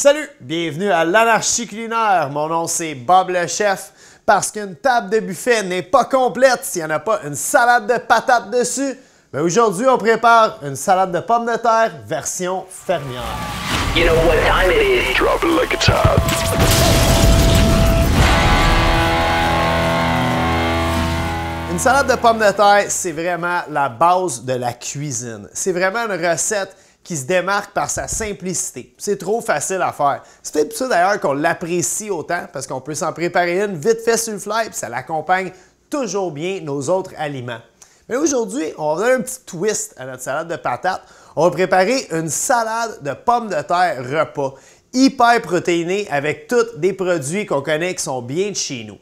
Salut, bienvenue à l'anarchie culinaire. Mon nom c'est Bob le chef. Parce qu'une table de buffet n'est pas complète s'il n'y en a pas une salade de patates dessus. Mais aujourd'hui, on prépare une salade de pommes de terre version fermière. Une salade de pommes de terre, c'est vraiment la base de la cuisine. C'est vraiment une recette qui se démarque par sa simplicité. C'est trop facile à faire. C'est peut pour ça d'ailleurs qu'on l'apprécie autant, parce qu'on peut s'en préparer une vite fait sur le fly, puis ça l'accompagne toujours bien nos autres aliments. Mais aujourd'hui, on va donner un petit twist à notre salade de patates. On va préparer une salade de pommes de terre repas, hyper protéinée avec tous des produits qu'on connaît qui sont bien de chez nous.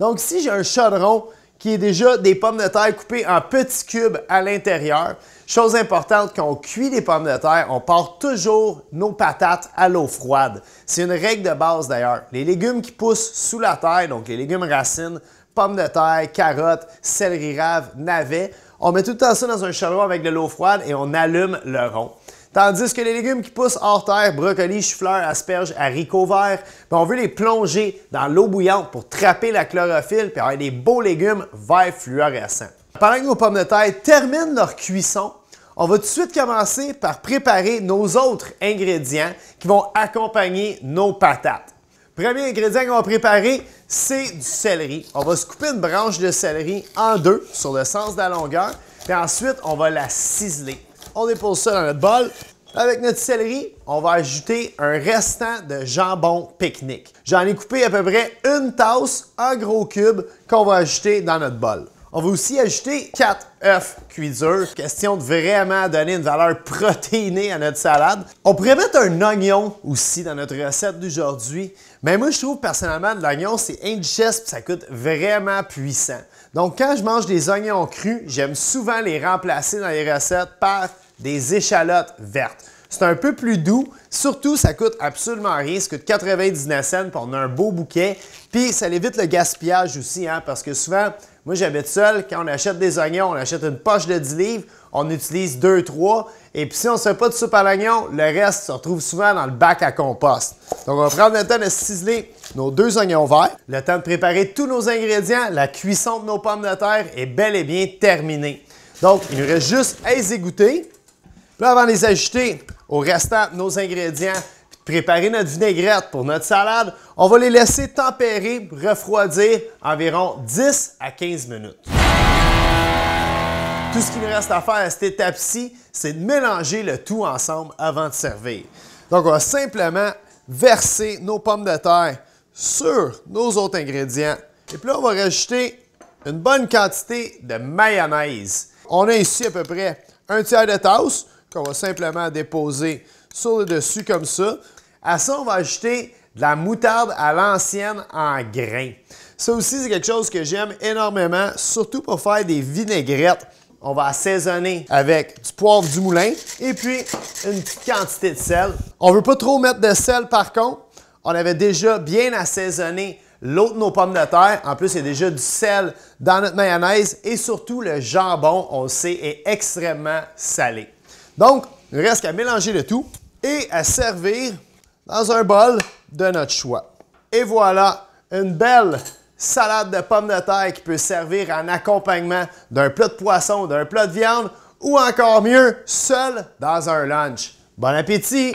Donc, si j'ai un chaudron qui est déjà des pommes de terre coupées en petits cubes à l'intérieur. Chose importante, quand on cuit les pommes de terre, on part toujours nos patates à l'eau froide. C'est une règle de base d'ailleurs. Les légumes qui poussent sous la terre, donc les légumes racines, pommes de terre, carottes, céleri rave, navets, on met tout le temps ça dans un chalot avec de l'eau froide et on allume le rond. Tandis que les légumes qui poussent hors terre, brocolis, choux-fleurs, asperges, haricots verts, ben, on veut les plonger dans l'eau bouillante pour trapper la chlorophylle et avoir des beaux légumes verts fluorescents. Pendant que nos pommes de terre terminent leur cuisson, on va tout de suite commencer par préparer nos autres ingrédients qui vont accompagner nos patates. Premier ingrédient qu'on va préparer, c'est du céleri. On va se couper une branche de céleri en deux sur le sens de la longueur, puis ensuite, on va la ciseler. On dépose ça dans notre bol. Avec notre céleri, on va ajouter un restant de jambon pique-nique. J'en ai coupé à peu près une tasse en gros cube qu'on va ajouter dans notre bol. On va aussi ajouter 4 œufs cuits durs. Question de vraiment donner une valeur protéinée à notre salade. On pourrait mettre un oignon aussi dans notre recette d'aujourd'hui. Mais moi, je trouve personnellement que l'oignon, c'est indigeste et ça coûte vraiment puissant. Donc, quand je mange des oignons crus, j'aime souvent les remplacer dans les recettes par des échalotes vertes. C'est un peu plus doux. Surtout, ça coûte absolument rien. Ça coûte 90 cents, pour un beau bouquet. Puis ça évite le gaspillage aussi, hein, parce que souvent, moi j'habite seul, quand on achète des oignons, on achète une poche de 10 livres, on utilise 2-3. Et puis si on ne se fait pas de soupe à l'oignon, le reste se retrouve souvent dans le bac à compost. Donc on va prendre le temps de ciseler nos deux oignons verts, le temps de préparer tous nos ingrédients, la cuisson de nos pommes de terre est bel et bien terminée. Donc il nous reste juste à les égoutter. Là, avant de les ajouter au restant nos ingrédients, puis préparer notre vinaigrette pour notre salade, on va les laisser tempérer, refroidir environ 10 à 15 minutes. Tout ce qu'il nous reste à faire à cette étape-ci, c'est de mélanger le tout ensemble avant de servir. Donc, on va simplement verser nos pommes de terre sur nos autres ingrédients. Et puis là, on va rajouter une bonne quantité de mayonnaise. On a ici à peu près un tiers de tasse qu'on va simplement déposer sur le dessus comme ça. À ça, on va ajouter de la moutarde à l'ancienne en grains. Ça aussi, c'est quelque chose que j'aime énormément, surtout pour faire des vinaigrettes. On va assaisonner avec du poivre du moulin et puis une petite quantité de sel. On ne veut pas trop mettre de sel par contre. On avait déjà bien assaisonné l'autre de nos pommes de terre. En plus, il y a déjà du sel dans notre mayonnaise et surtout le jambon, on le sait, est extrêmement salé. Donc, il reste qu'à mélanger le tout et à servir dans un bol de notre choix. Et voilà, une belle salade de pommes de terre qui peut servir en accompagnement d'un plat de poisson, d'un plat de viande ou encore mieux, seul dans un lunch. Bon appétit!